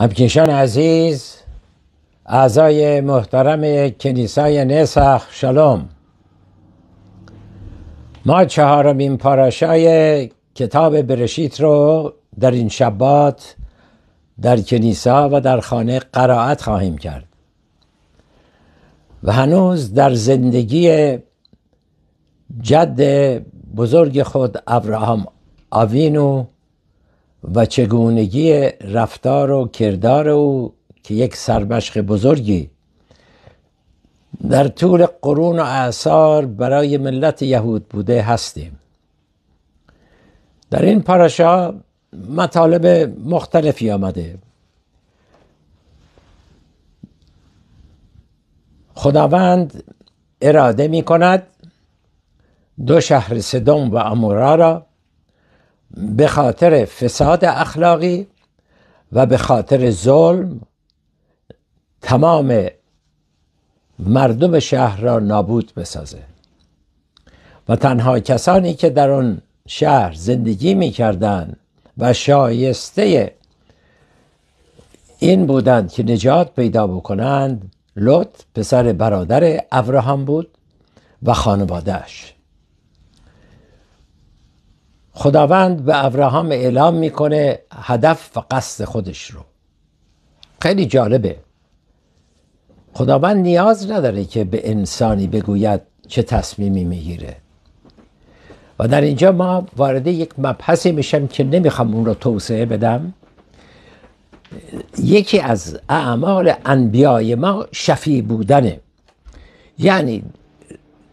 همکیشان عزیز اعضای محترم کلیسای نسخ شلوم ما چهارمین پاراشای کتاب برشیت رو در این شبات در کلیسا و در خانه قرائت خواهیم کرد و هنوز در زندگی جد بزرگ خود ابراهام آوینو و چگونگی رفتار و کردار او که یک سرمشق بزرگی در طول قرون و اعثار برای ملت یهود بوده هستیم در این پارشا مطالب مختلفی آمده خداوند اراده می کند دو شهر سدوم و امورا را به خاطر فساد اخلاقی و به خاطر ظلم تمام مردم شهر را نابود بسازه و تنها کسانی که در آن شهر زندگی میکردند و شایسته این بودند که نجات پیدا بکنند لوط پسر برادر ابراهام بود و خانوادهش خداوند به ابراهام اعلام میکنه هدف و قصد خودش رو خیلی جالبه خداوند نیاز نداره که به انسانی بگوید چه تصمیمی میگیره و در اینجا ما وارد یک مبحثی میشم که نمیخوام اون رو توسعه بدم یکی از اعمال انبیای ما شفی بودنه یعنی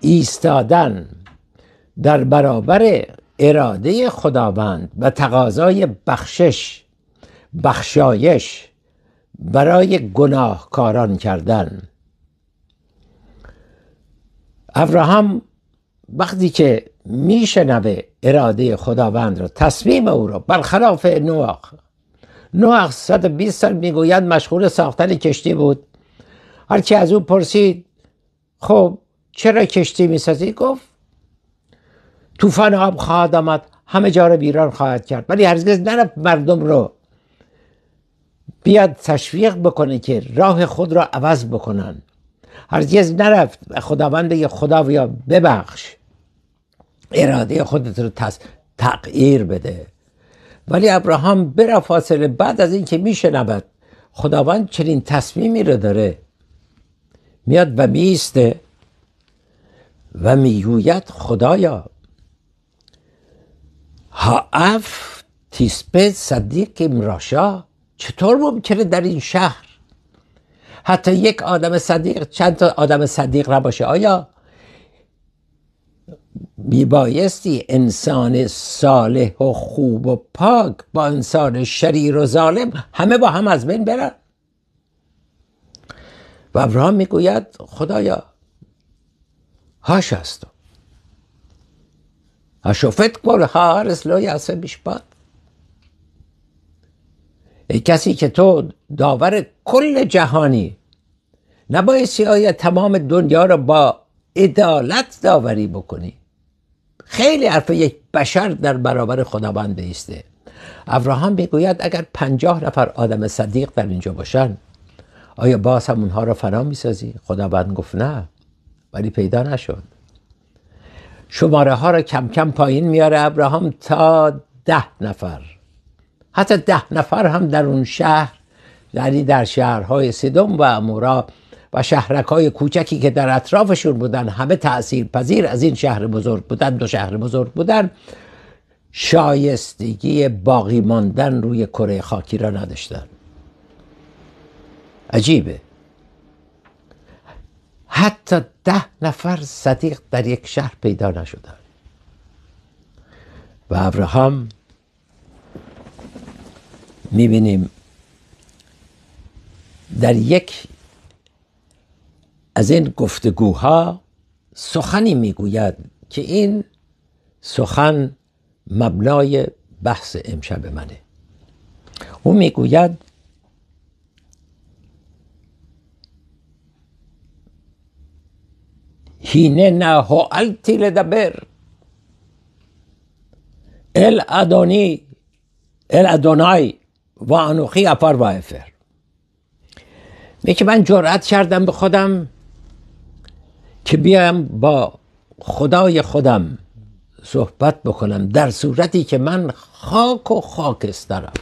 ایستادن در برابر اراده خداوند و تقاضای بخشش بخشایش برای گناهکاران کردن ابراهام وقتی که میشنوه اراده خداوند رو تصمیم او رو برخلاف نوح نوح 120 سال میگوید مشغول ساختن کشتی بود هرچی از او پرسید خب چرا کشتی میسازی گفت طوفان آب خواهد آمد همه جا رو ویران خواهد کرد ولی هرگز نرفت مردم رو بیاد تشویق بکنه که راه خود را عوض بکنن هرگز نرفت خداوند بگه خدا بیا ببخش اراده خودت رو تغییر بده ولی ابراهام بره فاصله بعد از اینکه میشنود خداوند چنین تصمیمی رو داره میاد و میسته و میگوید خدایا هاف تیسپه صدیق مراشا چطور ممکنه در این شهر حتی یک آدم صدیق چند تا آدم صدیق باشه آیا میبایستی انسان صالح و خوب و پاک با انسان شریر و ظالم همه با هم از بین برن و ابراهام میگوید خدایا هاش است השופט כל הארץ לא יעשה کسی که تو داور کل جهانی نباید سیای تمام دنیا را با عدالت داوری بکنی خیلی حرف یک بشر در برابر خداوند بیسته ابراهام میگوید اگر پنجاه نفر آدم صدیق در اینجا باشن آیا باز هم اونها را فرا میسازی خداوند گفت نه ولی پیدا نشد شماره ها را کم کم پایین میاره ابراهام تا ده نفر حتی ده نفر هم در اون شهر یعنی در شهرهای سدوم و امورا و شهرک های کوچکی که در اطرافشون بودن همه تأثیر پذیر از این شهر بزرگ بودن دو شهر بزرگ بودن شایستگی باقی ماندن روی کره خاکی را نداشتن عجیبه حتی ده نفر صدیق در یک شهر پیدا نشدند و ابراهام میبینیم در یک از این گفتگوها سخنی میگوید که این سخن مبنای بحث امشب منه او میگوید הננה הועלתי לדבר אל الادونی الادونای אדוני ואנוכי עפר ואפר. میگه من جرأت کردم به خودم که بیایم با خدای خودم صحبت بکنم در صورتی که من خاک و خاکسترم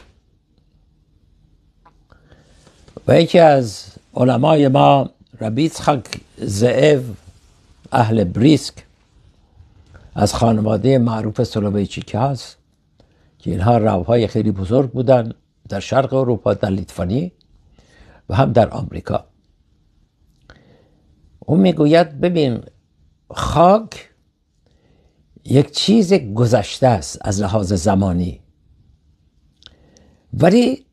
و یکی از علمای ما ربیت خاک زعف اهل بریسک از خانواده معروف سلوویچی که هست که اینها روهای خیلی بزرگ بودن در شرق اروپا در لیتوانی و هم در آمریکا او میگوید ببین خاک یک چیز گذشته است از لحاظ زمانی ولی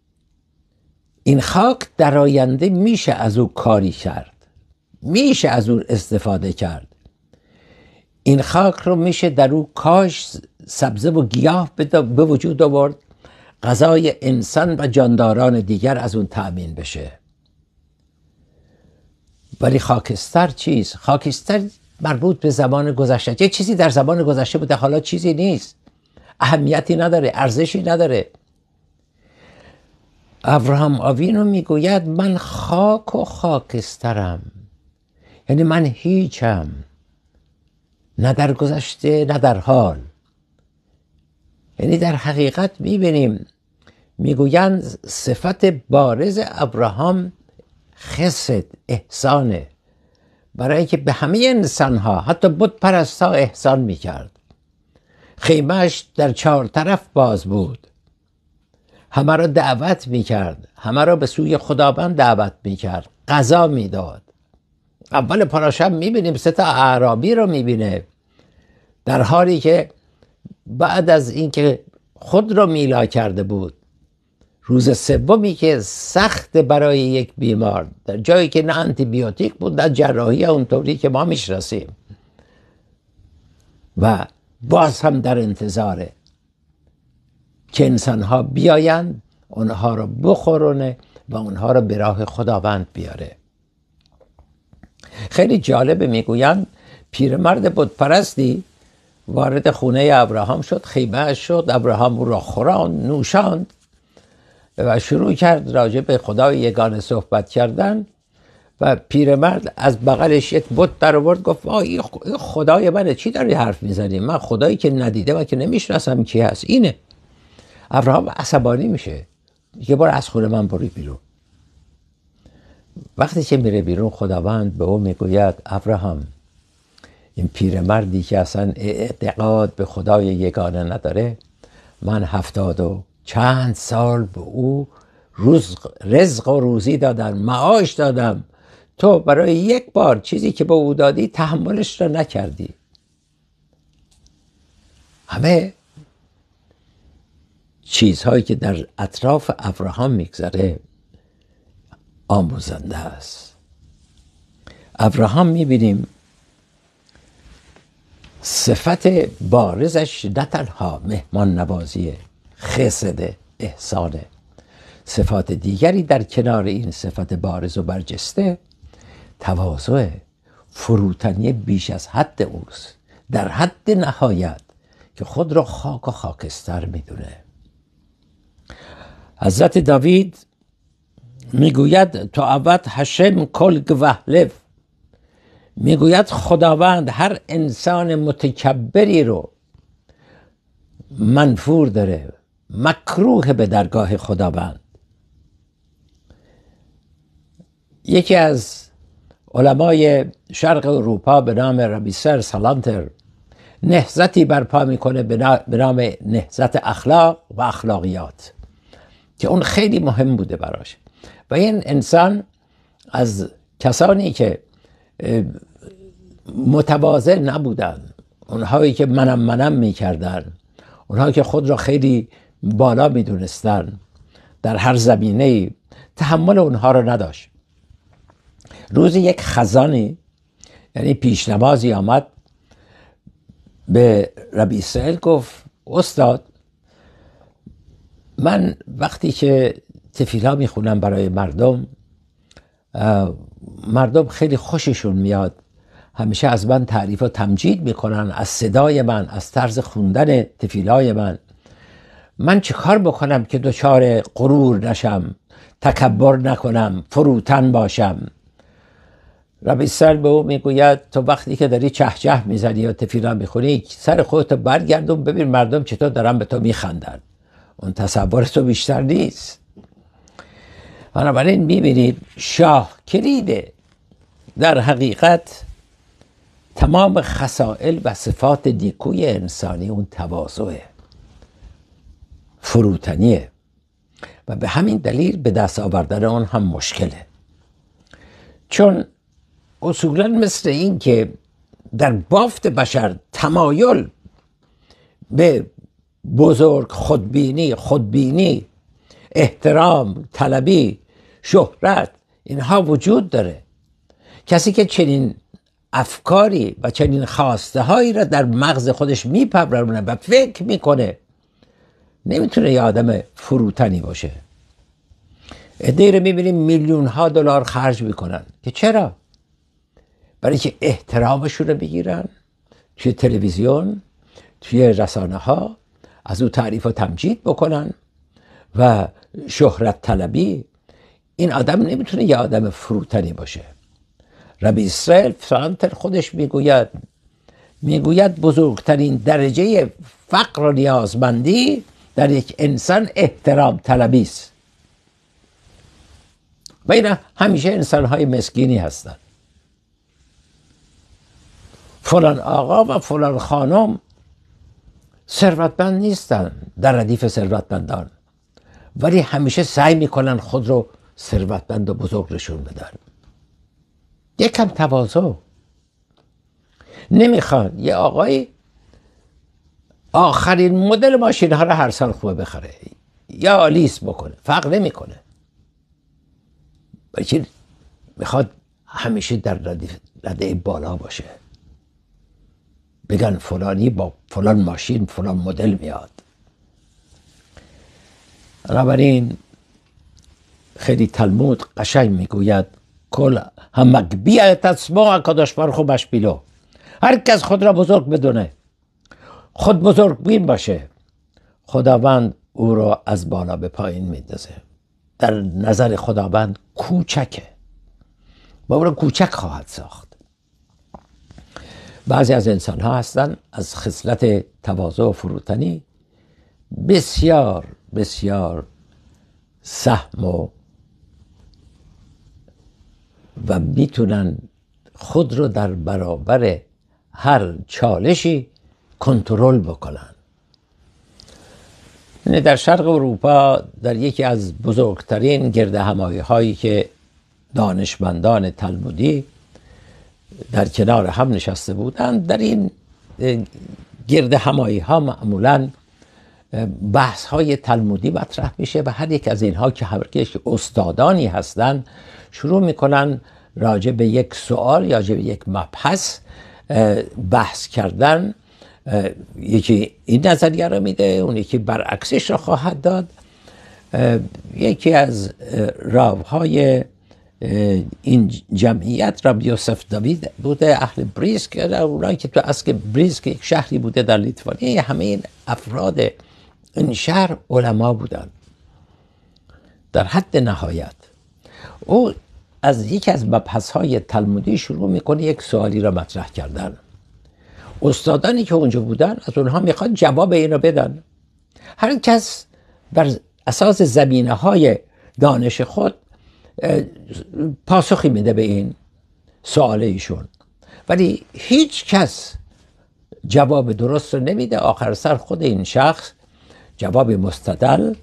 این خاک در آینده میشه از او کاری کرد میشه از اون استفاده کرد این خاک رو میشه در او کاش سبزه و گیاه به وجود آورد غذای انسان و جانداران دیگر از اون تأمین بشه ولی خاکستر چیز خاکستر مربوط به زمان گذشته یه چیزی در زمان گذشته بوده حالا چیزی نیست اهمیتی نداره ارزشی نداره ابراهام آوینو میگوید من خاک و خاکسترم یعنی من هیچم نه در گذشته نه در حال یعنی در حقیقت میبینیم میگویند صفت بارز ابراهام خسد احسانه برای که به همه انسانها حتی بود پرستا احسان میکرد خیمهش در چهار طرف باز بود همه را دعوت میکرد همه را به سوی خداوند دعوت میکرد غذا میداد اول پاراشب میبینیم سه تا اعرابی رو میبینه در حالی که بعد از اینکه خود رو میلا کرده بود روز سومی که سخت برای یک بیمار در جایی که نه بیوتیک بود در جراحی اونطوری که ما میشناسیم و باز هم در انتظاره که انسان ها بیایند اونها رو بخورونه و اونها رو به راه خداوند بیاره خیلی جالبه میگویند پیرمرد پرستی وارد خونه ابراهام شد خیمه شد ابراهام او را خوران نوشاند و شروع کرد راجع به خدای یگان صحبت کردن و پیرمرد از بغلش یک بت در آورد گفت وای خدای منه چی داری حرف میزنی من خدایی که ندیده و که نمیشناسم کی هست اینه ابراهام عصبانی میشه یه بار از خونه من بری بیرون وقتی که میره بیرون خداوند به او میگوید ابراهام این پیرمردی که اصلا اعتقاد به خدای یگانه نداره من هفتاد و چند سال به او رزق, رزق و روزی دادم معاش دادم تو برای یک بار چیزی که به او دادی تحملش را نکردی همه چیزهایی که در اطراف ابراهام میگذره آموزنده است ابراهام میبینیم صفت بارزش نه تنها مهمان نوازی خسد احسانه صفات دیگری در کنار این صفت بارز و برجسته تواضع فروتنی بیش از حد اوست در حد نهایت که خود را خاک و خاکستر میدونه حضرت داوید میگوید تا اول هشم کل گوهلف میگوید خداوند هر انسان متکبری رو منفور داره مکروه به درگاه خداوند یکی از علمای شرق اروپا به نام ربیسر سالانتر نهزتی برپا میکنه به نام نهزت اخلاق و اخلاقیات که اون خیلی مهم بوده براش و این انسان از کسانی که متواضع نبودند اونهایی که منم منم میکردن اونهایی که خود را خیلی بالا میدونستن در هر زمینه تحمل اونها را نداشت روزی یک خزانی یعنی پیشنمازی آمد به ربی اسرائیل گفت استاد من وقتی که تفیلا میخونم برای مردم مردم خیلی خوششون میاد همیشه از من تعریف و تمجید میکنن از صدای من از طرز خوندن تفیلای من من چه کار بکنم که دچار غرور نشم تکبر نکنم فروتن باشم ربی سر به او میگوید تو وقتی که داری چهچه میزنی یا تفیلا میخونی سر خودتو برگردون ببین مردم چطور دارن به تو میخندن اون تصور بیشتر نیست بنابراین میبینید شاه کلید در حقیقت تمام خصائل و صفات نیکوی انسانی اون تواضعه فروتنیه و به همین دلیل به دست آوردن آن هم مشکله چون اصولا مثل این که در بافت بشر تمایل به بزرگ خودبینی خودبینی احترام طلبی شهرت اینها وجود داره کسی که چنین افکاری و چنین خواسته هایی را در مغز خودش میپرورونه و فکر میکنه نمیتونه یه آدم فروتنی باشه ادهی رو میبینیم میلیون ها دلار خرج میکنن که چرا؟ برای که احترامشون رو بگیرن توی تلویزیون توی رسانه ها از او تعریف و تمجید بکنن و شهرت طلبی این آدم نمیتونه یه آدم فروتنی باشه ربی اسرائیل فرانتر خودش میگوید میگوید بزرگترین درجه فقر و نیازمندی در یک انسان احترام طلبی است و اینا همیشه انسان های مسکینی هستند فلان آقا و فلان خانم ثروتمند نیستن در ردیف ثروتمندان ولی همیشه سعی میکنن خود رو ثروتمند و بزرگ نشون بدن یکم تواضع نمیخوان یه آقای آخرین مدل ماشین ها رو هر سال خوبه بخره یا لیس بکنه فرق نمیکنه بلکه میخواد همیشه در رده بالا باشه بگن فلانی با فلان ماشین فلان مدل میاد بنابراین خیلی تلمود قشنگ میگوید کل هم مگبیع تسمع اکاداش برخو هر کس خود را بزرگ بدونه خود بزرگ بین باشه خداوند او را از بالا به پایین میندازه در نظر خداوند کوچکه با او را کوچک خواهد ساخت بعضی از انسان ها هستن از خصلت تواضع و فروتنی بسیار بسیار سهم و و میتونن خود رو در برابر هر چالشی کنترل بکنن یعنی در شرق اروپا در یکی از بزرگترین گرد همایی هایی که دانشمندان تلمودی در کنار هم نشسته بودند در این گرد همایی ها معمولا بحث های تلمودی مطرح میشه و هر یک از اینها که هر استادانی هستند شروع میکنن راجع به یک سوال یا به یک مبحث بحث کردن یکی این نظریه رو میده اون یکی برعکسش را خواهد داد یکی از راوهای این جمعیت راب یوسف داوید بوده اهل بریسک اونایی که تو اسکه بریسک یک شهری بوده در لیتوانی همه این افراد این شهر علما بودند در حد نهایت او از یکی از مبحث های تلمودی شروع میکنه یک سوالی را مطرح کردن استادانی که اونجا بودن از اونها میخواد جواب این را بدن هر کس بر اساس زمینه های دانش خود پاسخی میده به این سوال ایشون ولی هیچ کس جواب درست رو نمیده آخر سر خود این شخص جواب مستدل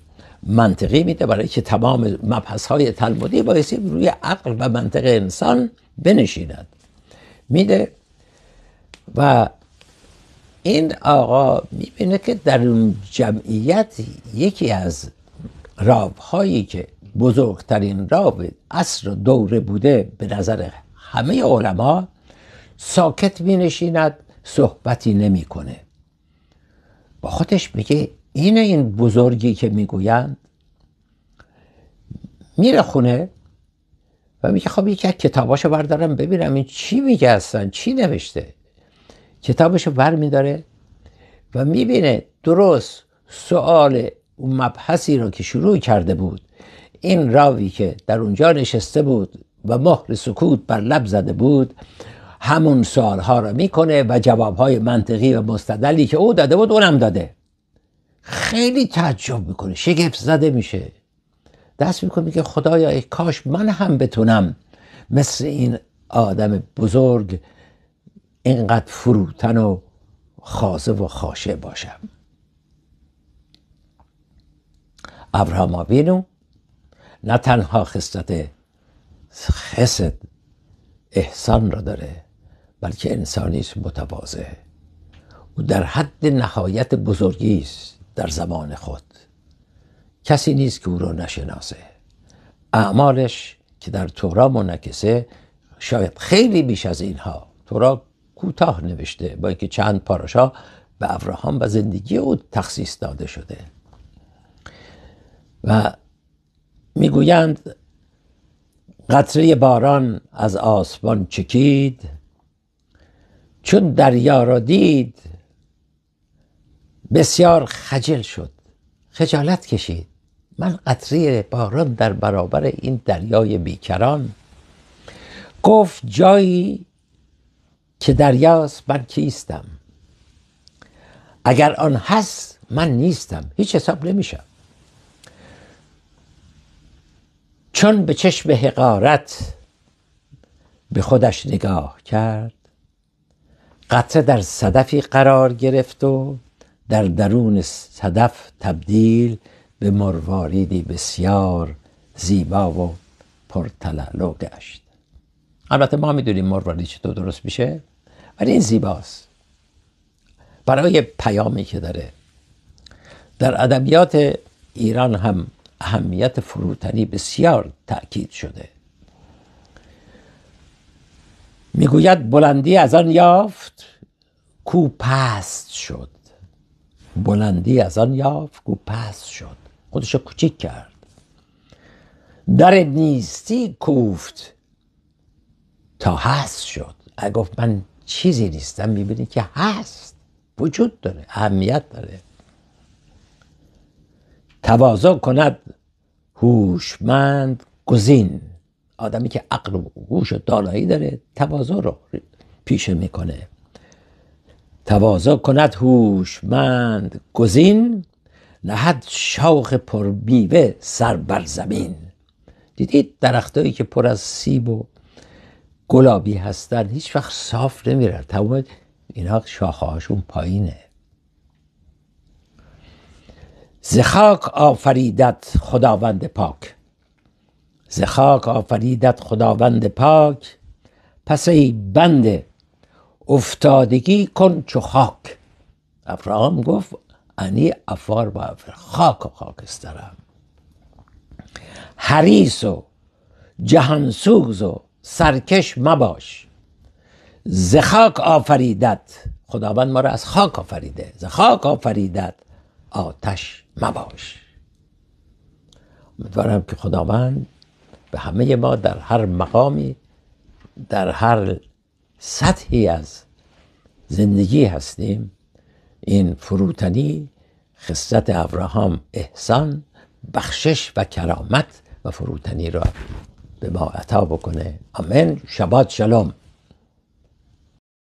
منطقی میده برای که تمام مبحث های تلمودی باعثی روی عقل و منطق انسان بنشیند میده و این آقا میبینه که در اون جمعیت یکی از هایی که بزرگترین راب اصر و دوره بوده به نظر همه علما ساکت مینشیند صحبتی نمیکنه با خودش میگه این این بزرگی که میگویند میره خونه و میگه خب یکی از کتاباشو بردارم ببینم این چی میگه اصلا چی نوشته کتابشو بر میداره و میبینه درست سوال اون مبحثی رو که شروع کرده بود این راوی که در اونجا نشسته بود و مهر سکوت بر لب زده بود همون ها رو میکنه و جوابهای منطقی و مستدلی که او داده بود اونم داده خیلی تعجب میکنه شگفت زده میشه دست میکنه میگه خدایا ای کاش من هم بتونم مثل این آدم بزرگ اینقدر فروتن و خازه و خاشه باشم ابراهام آبینو نه تنها خصلت خسد احسان را داره بلکه انسانی است متواضع او در حد نهایت بزرگی است در زبان خود کسی نیست که او را نشناسه اعمالش که در تورا منکسه شاید خیلی بیش از اینها تورا کوتاه نوشته با اینکه چند پاراشا به ابراهام و زندگی او تخصیص داده شده و میگویند قطره باران از آسمان چکید چون دریا را دید بسیار خجل شد خجالت کشید من قطری باران در برابر این دریای بیکران گفت جایی که دریاست من کیستم اگر آن هست من نیستم هیچ حساب نمیشم چون به چشم حقارت به خودش نگاه کرد قطره در صدفی قرار گرفت و در درون صدف تبدیل به مرواریدی بسیار زیبا و پرتلالو گشت البته ما میدونیم مرواریدی چطور درست میشه ولی این زیباست برای پیامی که داره در ادبیات ایران هم اهمیت فروتنی بسیار تاکید شده میگوید بلندی از آن یافت کو پست شد بلندی از آن یافت کو پس شد خودش کوچیک کرد در نیستی کوفت تا هست شد گفت من چیزی نیستم میبینی که هست وجود داره اهمیت داره تواضع کند هوشمند گزین آدمی که عقل و هوش و دانایی داره تواضع رو پیشه میکنه تواضع کند هوشمند گزین نهد شاخ میوه سر بر زمین دیدید درختهایی که پر از سیب و گلابی هستن هیچ وقت صاف نمیرن تمام اینا شاخه هاشون پایینه زخاق آفریدت خداوند پاک زخاق آفریدت خداوند پاک پس ای بنده افتادگی کن چو خاک ابراهام گفت انی افار با افر خاک و خاکسترم حریص و جهانسوز و سرکش مباش ز خاک آفریدت خداوند ما را از خاک آفریده ز خاک آفریدت آتش مباش امیدوارم که خداوند به همه ما در هر مقامی در هر سطحی از زندگی هستیم این فروتنی خصت ابراهام احسان بخشش و کرامت و فروتنی را به ما عطا بکنه آمین شبات شلوم